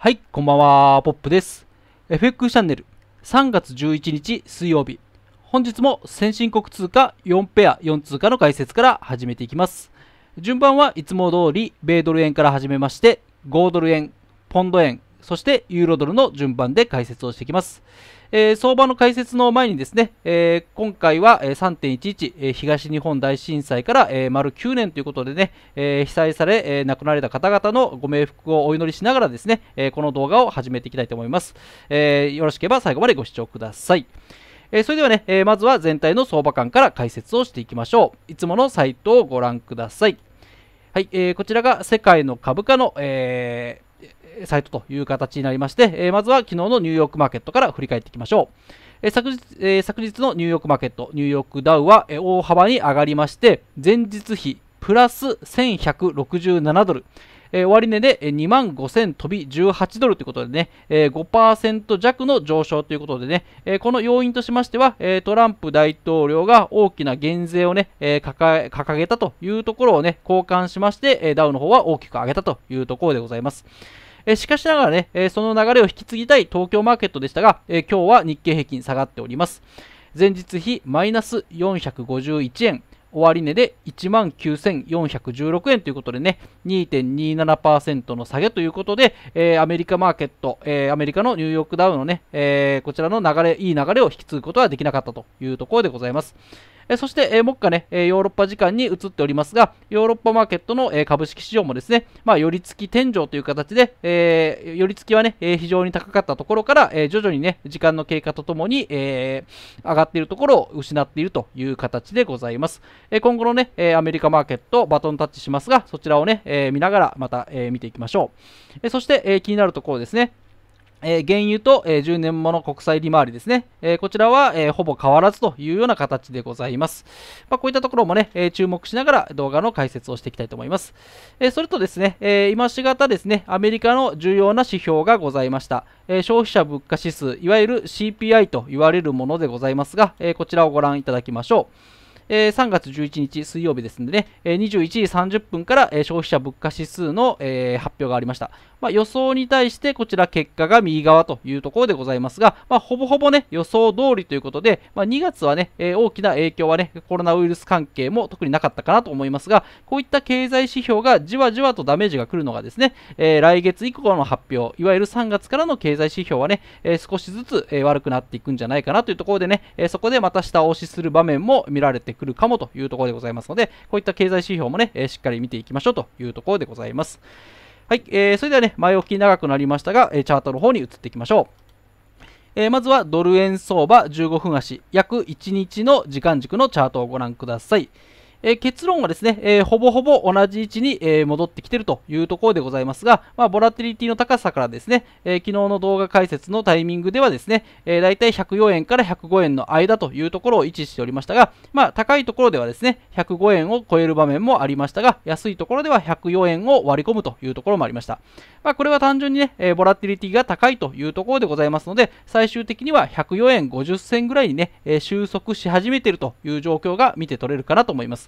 はい、こんばんは、ポップです。FX チャンネル3月11日水曜日。本日も先進国通貨4ペア4通貨の解説から始めていきます。順番はいつも通り、米ドル円から始めまして、5ドル円、ポンド円、そしてユーロドルの順番で解説をしていきます。えー、相場の解説の前にですね、えー、今回は3.11、えー、東日本大震災から、えー、丸9年ということでね、えー、被災され、えー、亡くなられた方々のご冥福をお祈りしながらですね、えー、この動画を始めていきたいと思います、えー。よろしければ最後までご視聴ください。えー、それではね、えー、まずは全体の相場感から解説をしていきましょう。いつものサイトをご覧ください。はい、えー、こちらが世界の株価の、えー、サイトという形になりまして、えまずは昨日のニューヨークマーケットから振り返っていきましょう。え昨日え昨日のニューヨークマーケット、ニューヨークダウは、え大幅に上がりまして、前日比プラス1167ドル。え終値で2万5000飛び18ドルということでね、え5%弱の上昇ということでね、えこの要因としましては、えトランプ大統領が大きな減税をね、え掲げたというところをね、交換しまして、えダウの方は大きく上げたというところでございます。えしかしながらね、えその流れを引き継ぎたい東京マーケットでしたが、え今日は日経平均下がっております。前日比マイナス451円、終値で19,416円ということでね、2.27%の下げということで、えー、アメリカマーケット、えー、アメリカのニューヨークダウンのね、えー、こちらの流れ、いい流れを引き継ぐことはできなかったというところでございます。えそして、え目下ね、えヨーロッパ時間に移っておりますが、ヨーロッパマーケットの、え株式市場もですね、まあ、寄り付き天井という形で、え寄り付きはね、え非常に高かったところから、え徐々にね、時間の経過とともに、え上がっているところを失っているという形でございます。え今後のね、えアメリカマーケット、バトンタッチしますが、そちらをね、え見ながらまた、え見ていきましょう。えそして、え気になるところですね、えー、原油と、えー、10年もの国債利回りですね。えー、こちらは、えほぼ変わらずというような形でございます。まあ、こういったところもね、え注目しながら動画の解説をしていきたいと思います。えそれとですね、え今しがたですね、アメリカの重要な指標がございました。え消費者物価指数、いわゆる CPI と言われるものでございますが、えこちらをご覧いただきましょう。えー、3月11日水曜日ですので、ね、えー、21時30分から、えー、消費者物価指数の、えー、発表がありました。まあ、予想に対してこちら結果が右側というところでございますが、まあ、ほぼほぼね、予想通りということで、まあ、2月はね、えー、大きな影響はね、コロナウイルス関係も特になかったかなと思いますが、こういった経済指標がじわじわとダメージが来るのがですね、えー、来月以降の発表、いわゆる3月からの経済指標はね、えー、少しずつ、えー、悪くなっていくんじゃないかなというところでね、えー、そこでまた下押しする場面も見られてくるかもというところでございますので、こういった経済指標もね、えー、しっかり見ていきましょうというところでございます。はい、えー、それではね、前置き長くなりましたが、えチャートの方に移っていきましょう。えまずはドル円相場15分足、約1日の時間軸のチャートをご覧ください。えー、結論はですね、えー、ほぼほぼ同じ位置に、えー、戻ってきているというところでございますが、まあ、ボラティリティの高さからですね、え昨日の動画解説のタイミングではですね、えー、大体104円から105円の間というところを位置しておりましたが、まあ、高いところではですね、105円を超える場面もありましたが、安いところでは104円を割り込むというところもありました。まあ、これは単純にね、えボラティリティが高いというところでございますので、最終的には104円50銭ぐらいにね、え収束し始めているという状況が見て取れるかなと思います。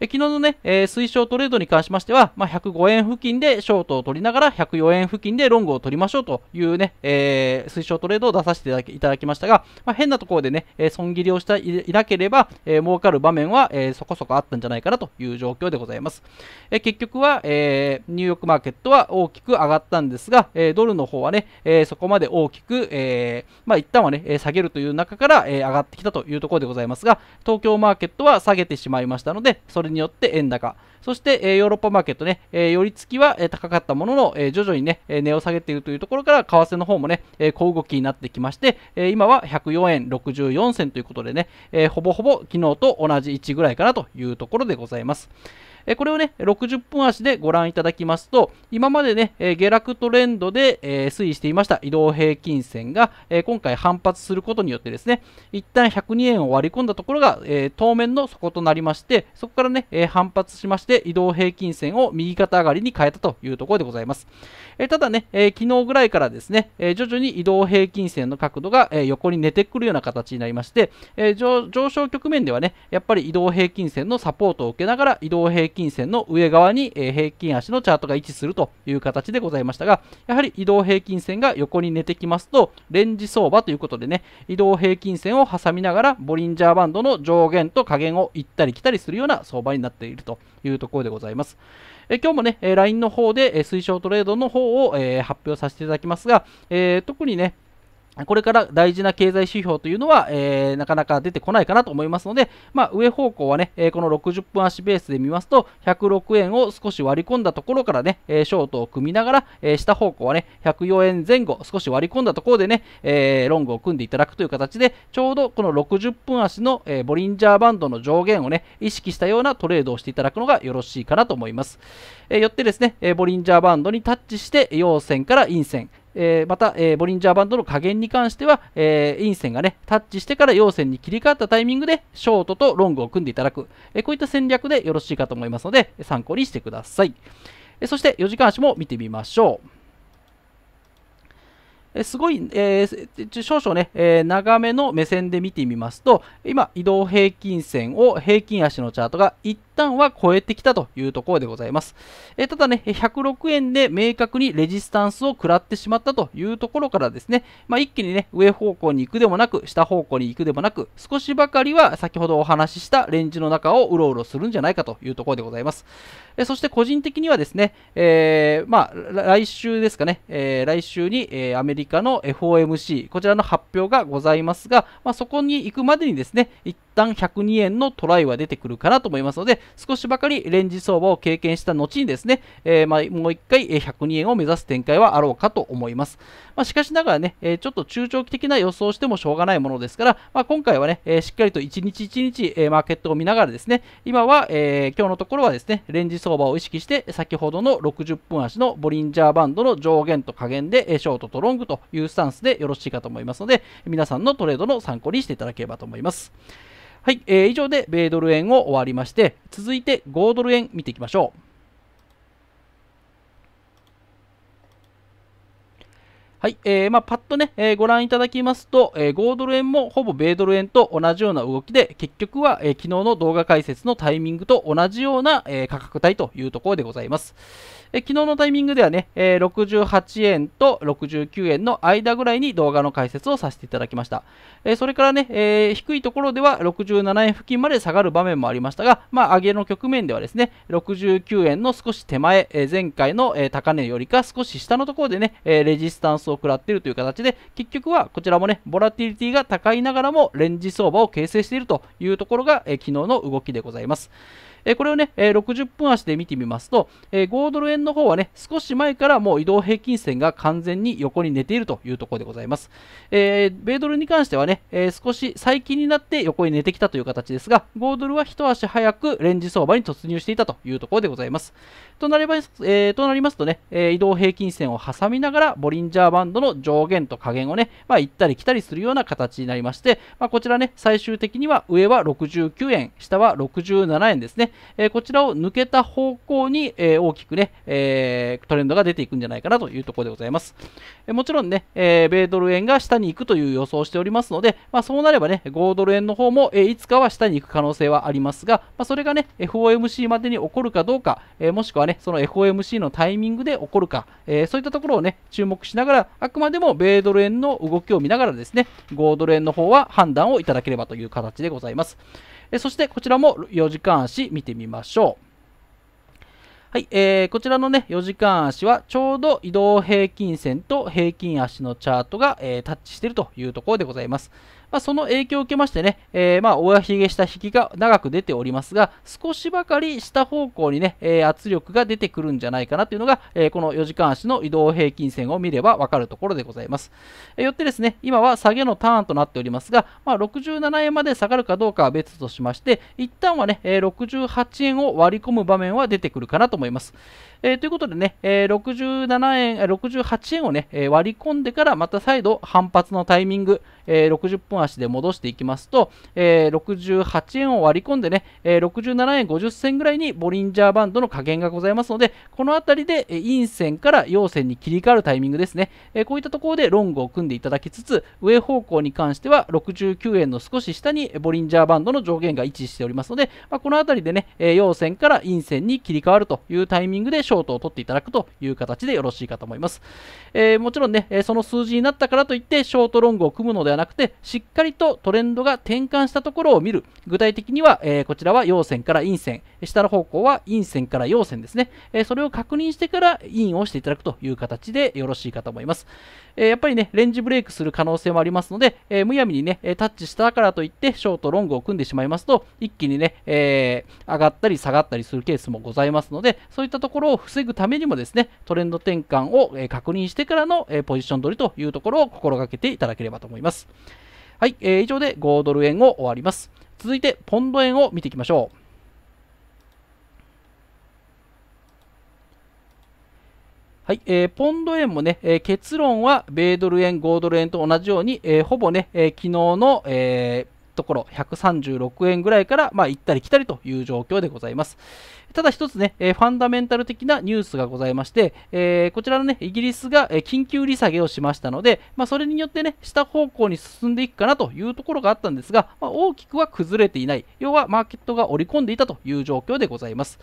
昨日のね、えー、推奨トレードに関しましては、まあ、105円付近でショートを取りながら、104円付近でロングを取りましょうというね、えー、推奨トレードを出させていただきましたが、まあ、変なところでね、えー、損切りをしたいなければ、えー、儲かる場面は、えそこそこあったんじゃないかなという状況でございます。え結局は、えニューヨークマーケットは大きく上がったんですが、えドルの方はね、えそこまで大きく、えまあ、一旦はね、下げるという中から、え上がってきたというところでございますが、東京マーケットは下げてしまいましたので、それれによって円高。そして、えヨーロッパマーケットね、え寄り付きは、え高かったものの、え徐々にね、え値を下げているというところから、為替の方もね、え小動きになってきまして、え今は104円64銭ということでね、えほぼほぼ昨日と同じ位置ぐらいかなというところでございます。えこれをね、60分足でご覧いただきますと、今までね、え下落トレンドで、え推移していました移動平均線が、え今回反発することによってですね、一旦102円を割り込んだところが、え当面の底となりまして、そこからね、え反発しまして、移動平均線を右肩上がりに変えたというところでございます。えただね、え昨日ぐらいからですね、え徐々に移動平均線の角度が、え横に寝てくるような形になりまして、え上昇局面ではね、やっぱり移動平均線のサポートを受けながら移動平均均線の上側に、え平均足のチャートが位置するという形でございましたが、やはり移動平均線が横に寝てきますと、レンジ相場ということでね、移動平均線を挟みながら、ボリンジャーバンドの上限と下限を行ったり来たりするような相場になっているというところでございます。え今日もね、LINE の方で推奨トレードの方を、え発表させていただきますが、え特にね、これから大事な経済指標というのは、えー、なかなか出てこないかなと思いますので、まあ、上方向はね、えー、この60分足ベースで見ますと、106円を少し割り込んだところからね、えー、ショートを組みながら、え下方向はね、104円前後、少し割り込んだところでね、えロングを組んでいただくという形で、ちょうどこの60分足の、えボリンジャーバンドの上限をね、意識したようなトレードをしていただくのがよろしいかなと思います。えよってですね、えボリンジャーバンドにタッチして、陽線から陰線、えー、また、えー、ボリンジャーバンドの加減に関しては、えー、陰線がね、タッチしてから陽線に切り替わったタイミングで、ショートとロングを組んでいただく、えこういった戦略でよろしいかと思いますので、参考にしてください。えそして、4時間足も見てみましょう。えすごい、えー、少々ね、えー、長めの目線で見てみますと、今、移動平均線を平均足のチャートが1旦は超えてきたというところでございます。えただね、106円で明確にレジスタンスを食らってしまったというところからですね、まあ、一気にね、上方向に行くでもなく、下方向に行くでもなく、少しばかりは先ほどお話ししたレンジの中をうろうろするんじゃないかというところでございます。えそして個人的にはですね、えー、まあ、来週ですかね、えー、来週に、アメリカの FOMC、こちらの発表がございますが、まあ、そこに行くまでにですね、一旦102円のトライは出てくるかなと思いますので、少しばかりレンジ相場を経験した後にですね、えー、まもう一回102円を目指す展開はあろうかと思います。まあ、しかしながらね、えちょっと中長期的な予想をしてもしょうがないものですから、まあ、今回はね、えしっかりと一日一日、えマーケットを見ながらですね、今は、えー、今日のところはですね、レンジ相場を意識して、先ほどの60分足のボリンジャーバンドの上限と下限で、えショートとロングというスタンスでよろしいかと思いますので、皆さんのトレードの参考にしていただければと思います。はい、えー、以上で米ドル円を終わりまして、続いて5ドル円見ていきましょう。はい、えー、まあ、パッとね、えー、ご覧いただきますと、えー、5ドル円もほぼ米ドル円と同じような動きで、結局は、えー、昨日の動画解説のタイミングと同じような、え価格帯というところでございます。え昨日のタイミングではね、え68円と69円の間ぐらいに動画の解説をさせていただきました。えそれからね、え低いところでは67円付近まで下がる場面もありましたが、まあ、上げの局面ではですね、69円の少し手前、え前回の、え高値よりか少し下のところでね、えレジスタンスを食らっているという形で、結局はこちらもね、ボラティリティが高いながらもレンジ相場を形成しているというところが、え昨日の動きでございます。えこれをね、え60分足で見てみますと、え5ドル円の方はね、少し前からもう移動平均線が完全に横に寝ているというところでございます。えー、米ドルに関してはね、え少し最近になって横に寝てきたという形ですが、5ドルは一足早くレンジ相場に突入していたというところでございます。となります,、えー、となりますとね、え移動平均線を挟みながら、ボリンジャーバンドの上限と下限をね、まあ、行ったり来たりするような形になりまして、まあ、こちらね、最終的には上は69円、下は67円ですね。えこちらを抜けた方向に、え大きくね、えトレンドが出ていくんじゃないかなというところでございます。えもちろんね、え米ドル円が下に行くという予想をしておりますので、まあ、そうなればね、5ドル円の方も、えいつかは下に行く可能性はありますが、まあ、それがね、FOMC までに起こるかどうか、えもしくはね、その FOMC のタイミングで起こるか、えそういったところをね、注目しながら、あくまでも米ドル円の動きを見ながらですね、5ドル円の方は判断をいただければという形でございます。えそしてこちらも4時間足見てみましょう。はい、えー、こちらのね、4時間足はちょうど移動平均線と平均足のチャートが、えー、タッチしているというところでございます。まあ、その影響を受けましてね、えー、まあ、親ひげした引きが長く出ておりますが、少しばかり下方向にね、えー、圧力が出てくるんじゃないかなというのが、えー、この4時間足の移動平均線を見ればわかるところでございます。えよってですね、今は下げのターンとなっておりますが、まあ、67円まで下がるかどうかは別としまして、一旦はね、68円を割り込む場面は出てくるかなと思います。えー、ということでね、えー、67円、68円をね、え割り込んでからまた再度反発のタイミング、え60分足で戻していきますと、え68円を割り込んでね、え67円50銭ぐらいにボリンジャーバンドの加減がございますので、この辺りで陰線から陽線に切り替わるタイミングですね、えこういったところでロングを組んでいただきつつ、上方向に関しては69円の少し下にボリンジャーバンドの上限が位置しておりますので、まあ、この辺りでね、え陽線から陰線に切り替わるというタイミングでートを取っていただくという形でよろしいかと思います。えー、もちろんね、その数字になったからといって、ショートロングを組むのではなくて、しっかりとトレンドが転換したところを見る。具体的には、えー、こちらは陽線から陰線、下の方向は陰線から陽線ですね。えー、それを確認してから陰をしていただくという形でよろしいかと思います。えー、やっぱりね、レンジブレイクする可能性もありますので、えむやみにね、タッチしたからといって、ショートロングを組んでしまいますと、一気にね、え上がったり下がったりするケースもございますので、そういったところを防ぐためにもですね、トレンド転換を、え確認してからの、えポジション取りというところを心がけていただければと思います。はい、えー、以上で5ドル円を終わります。続いて、ポンド円を見ていきましょう。はい、えー、ポンド円もね、えー、結論は米ドル円、5ドル円と同じように、えー、ほぼね、えー、昨日の、えー、ところ136円ぐらいから、まあ、行ったり来たりという状況でございます。ただ一つね、えファンダメンタル的なニュースがございまして、えこちらのね、イギリスが、え緊急利下げをしましたので、まあ、それによってね、下方向に進んでいくかなというところがあったんですが、まあ、大きくは崩れていない、要はマーケットが織り込んでいたという状況でございます。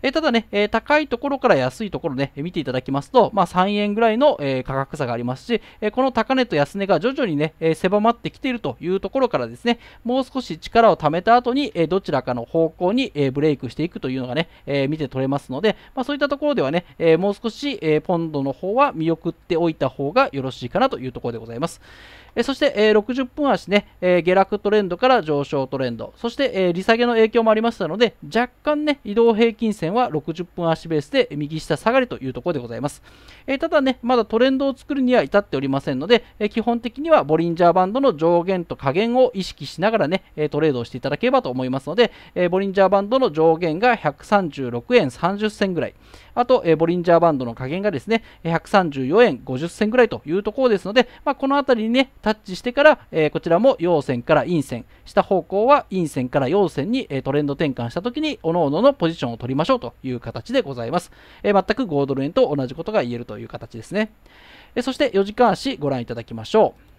えただね、え高いところから安いところね、見ていただきますと、まあ、3円ぐらいの、え価格差がありますし、えこの高値と安値が徐々にね、え狭まってきているというところからですね、もう少し力を貯めた後に、えどちらかの方向に、えブレイクしていくというのがね、えー、見て取れますので、まあ、そういったところではね、えー、もう少し、えー、ポンドの方は見送っておいた方がよろしいかなというところでございます。そして、え60分足ね、え下落トレンドから上昇トレンド、そして、え利下げの影響もありましたので、若干ね、移動平均線は60分足ベースで右下下がりというところでございます。えただね、まだトレンドを作るには至っておりませんので、え基本的にはボリンジャーバンドの上限と下限を意識しながらね、トレードをしていただければと思いますので、えボリンジャーバンドの上限が136円30銭ぐらい、あと、えボリンジャーバンドの加減がですね、134円50銭ぐらいというところですので、まあ、この辺りにね、タッチしてから、えこちらも陽線から陰線、下方向は陰線から陽線に、えトレンド転換した時に、各々のポジションを取りましょうという形でございます。え全く5ドル円と同じことが言えるという形ですね。えそして4時間足ご覧いただきましょう。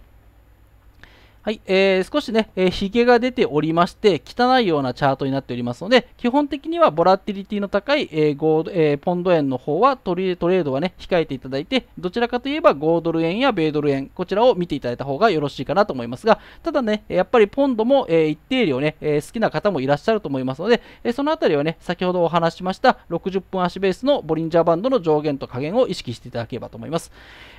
はい、えー、少しね、えー、ゲが出ておりまして、汚いようなチャートになっておりますので、基本的にはボラティリティの高い、えーゴーえー、ポンド円の方はトレードはね、控えていただいて、どちらかといえば5ドル円や米ドル円、こちらを見ていただいた方がよろしいかなと思いますが、ただね、やっぱりポンドも、えー、一定量ね、えー、好きな方もいらっしゃると思いますので、えー、そのあたりはね、先ほどお話しました60分足ベースのボリンジャーバンドの上限と下限を意識していただければと思います。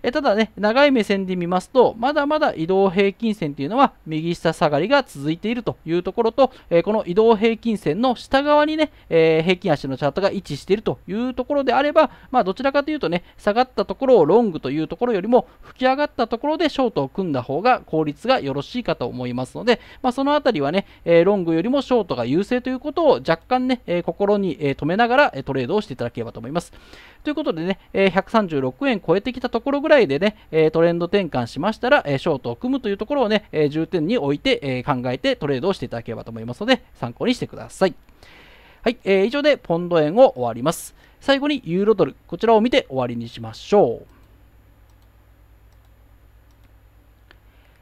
えー、ただね、長い目線で見ますと、まだまだ移動平均線というのはのは右下下がりが続いているというところと、えー、この移動平均線の下側にね、えー、平均足のチャートが位置しているというところであれば、まあ、どちらかというとね、下がったところをロングというところよりも、吹き上がったところでショートを組んだ方が効率がよろしいかと思いますので、まあ、そのあたりはね、えー、ロングよりもショートが優勢ということを若干ね、え心に、え留めながら、えトレードをしていただければと思います。ということでね、えー、136円超えてきたところぐらいでね、えトレンド転換しましたら、えショートを組むというところをね、え重点に置いて、え考えてトレードをしていただければと思いますので、参考にしてください。はい、えー、以上でポンド円を終わります。最後にユーロドル、こちらを見て終わりにしましょう。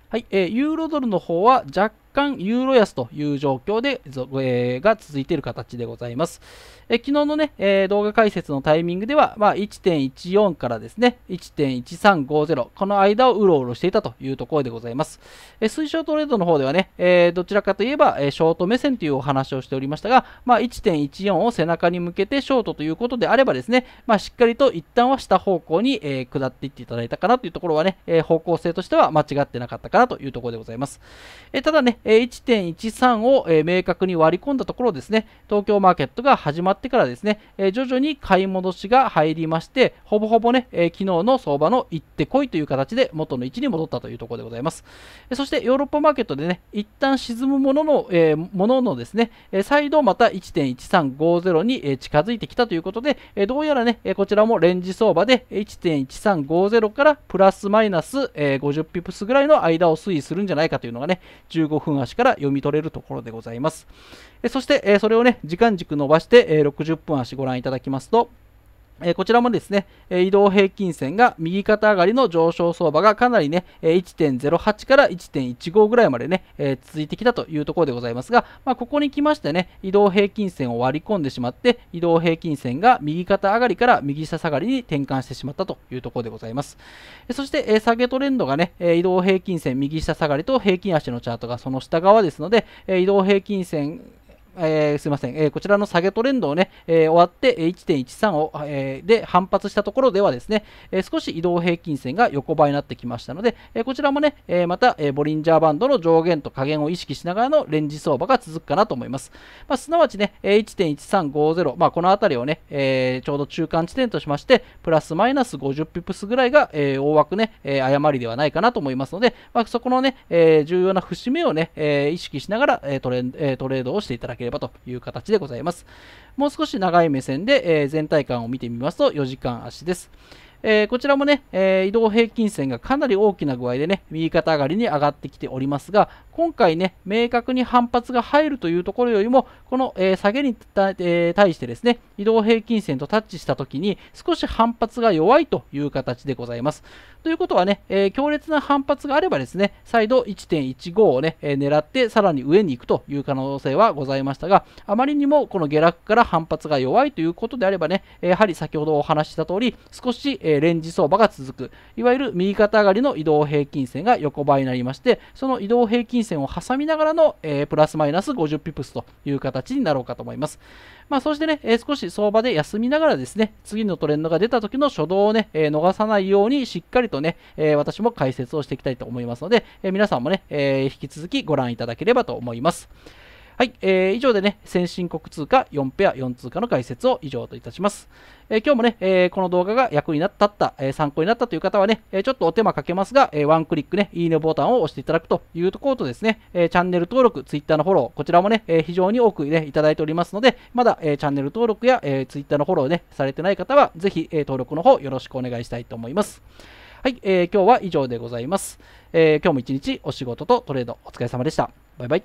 はい、えー、ユーロドルの方は若干ユーロ安という状況で、えー、が続いている形でございます。え昨日のね、えー、動画解説のタイミングでは、まあ、1.14からですね、1.1350、この間をうろうろしていたというところでございます。え推奨トレードの方ではね、えー、どちらかといえば、えショート目線というお話をしておりましたが、まあ、1.14を背中に向けてショートということであればですね、まあ、しっかりと一旦は下方向に、え下っていっていただいたかなというところはね、え方向性としては間違ってなかったかなというところでございます。えただね、え1.13を、え明確に割り込んだところですね、東京マーケットが始まってからですね、え徐々に買い戻しが入りまして、ほぼほぼね、え昨日の相場の行ってこいという形で元の位置に戻ったというところでございます。えそしてヨーロッパマーケットでね、一旦沈むものの、えもののですね、え再度また1.1350に、え近づいてきたということで、えどうやらね、えこちらもレンジ相場で1.1350からプラスマイナス、え50ピプスぐらいの間を推移するんじゃないかというのがね、15分分足から読み取れるところでございます。えそして、えそれをね、時間軸伸ばして、え60分足ご覧いただきますと、えこちらもですね、え移動平均線が右肩上がりの上昇相場がかなりね、え1.08から1.15ぐらいまでね、え続いてきたというところでございますが、まあ、ここに来ましてね、移動平均線を割り込んでしまって、移動平均線が右肩上がりから右下下がりに転換してしまったというところでございます。えそして、え下げトレンドがね、え移動平均線右下下がりと平均足のチャートがその下側ですので、え移動平均線えー、すいません、えー、こちらの下げトレンドをね、えー、終わって1.13を、えで反発したところではですね、え少し移動平均線が横ばいになってきましたので、えこちらもね、えまた、えボリンジャーバンドの上限と下限を意識しながらのレンジ相場が続くかなと思います。まあ、すなわちね、え1.1350、まあ、この辺りをね、えちょうど中間地点としまして、プラスマイナス50ピプスぐらいが、え大枠ね、え誤りではないかなと思いますので、まあ、そこのね、え重要な節目をね、え意識しながら、えトレえトレードをしていただけければという形でございます。もう少し長い目線で、え全体感を見てみますと4時間足です。えー、こちらもね、え移動平均線がかなり大きな具合でね、右肩上がりに上がってきておりますが、今回ね、明確に反発が入るというところよりも、この、え下げに、え対してですね、移動平均線とタッチしたときに、少し反発が弱いという形でございます。ということはね、え強烈な反発があればですね、再度1.15をね、え狙ってさらに上に行くという可能性はございましたが、あまりにもこの下落から反発が弱いということであればね、やはり先ほどお話しした通り、少し、ええー、レンジ相場が続くいわゆる右肩上がりの移動平均線が横ばいになりましてその移動平均線を挟みながらの、えー、プラスマイナス50ピプスという形になろうかと思います、まあ、そしてね、えー、少し相場で休みながらですね次のトレンドが出た時の初動をね、え逃さないようにしっかりとね、え私も解説をしていきたいと思いますので、え皆さんもね、え引き続きご覧いただければと思いますはい、えー、以上でね、先進国通貨4ペア4通貨の解説を以上といたします。えー、今日もね、えー、この動画が役になったった、えー、参考になったという方はね、えちょっとお手間かけますが、えワンクリックね、いいねボタンを押していただくというところとですね、えチャンネル登録、Twitter のフォロー、こちらもね、え非常に多くね、いただいておりますので、まだ、えチャンネル登録や、え Twitter のフォローね、されてない方は、ぜひ、え登録の方よろしくお願いしたいと思います。はい、え今日は以上でございます。え今日も一日お仕事とトレードお疲れ様でした。バイバイ。